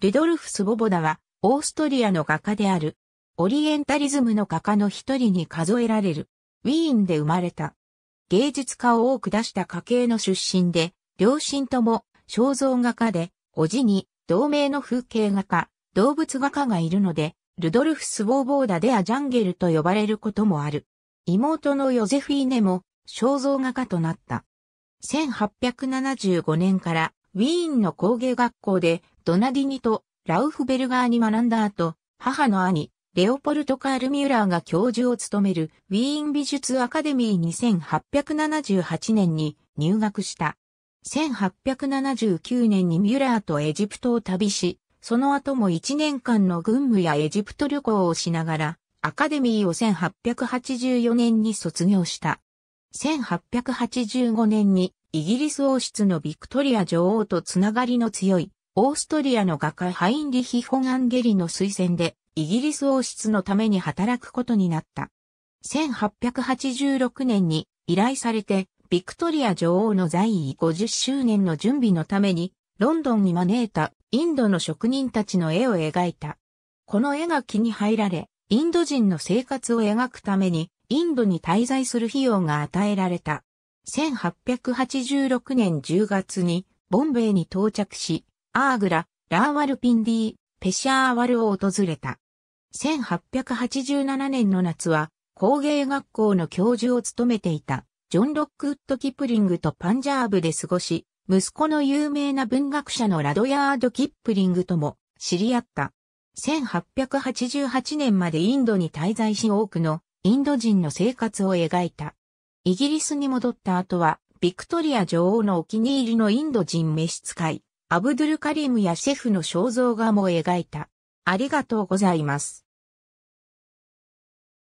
ルドルフ・スボボダは、オーストリアの画家である、オリエンタリズムの画家の一人に数えられる、ウィーンで生まれた。芸術家を多く出した家系の出身で、両親とも肖像画家で、おじに同名の風景画家、動物画家がいるので、ルドルフ・スボーボーダ・でア・ジャンゲルと呼ばれることもある。妹のヨゼフィーネも肖像画家となった。1875年からウィーンの工芸学校でドナディニとラウフベルガーに学んだ後、母の兄、レオポルト・カール・ミュラーが教授を務めるウィーン美術アカデミー2878年に入学した。1879年にミュラーとエジプトを旅し、その後も1年間の軍務やエジプト旅行をしながら、アカデミーを1884年に卒業した。1885年にイギリス王室のビクトリア女王とつながりの強い、オーストリアの画家ハインリヒ・ホガンゲリの推薦で、イギリス王室のために働くことになった。1886年に依頼されて、ビクトリア女王の在位50周年の準備のために、ロンドンに招いたインドの職人たちの絵を描いた。この絵が気に入られ、インド人の生活を描くために、インドに滞在する費用が与えられた。1886年10月にボンベイに到着し、アーグラ、ラーワルピンディ、ペシャーワルを訪れた。1887年の夏は工芸学校の教授を務めていたジョン・ロックウッド・キプリングとパンジャーブで過ごし、息子の有名な文学者のラドヤード・キップリングとも知り合った。1888年までインドに滞在し多くのインド人の生活を描いた。イギリスに戻った後は、ビクトリア女王のお気に入りのインド人召使い、アブドゥルカリムやシェフの肖像画も描いた。ありがとうございます。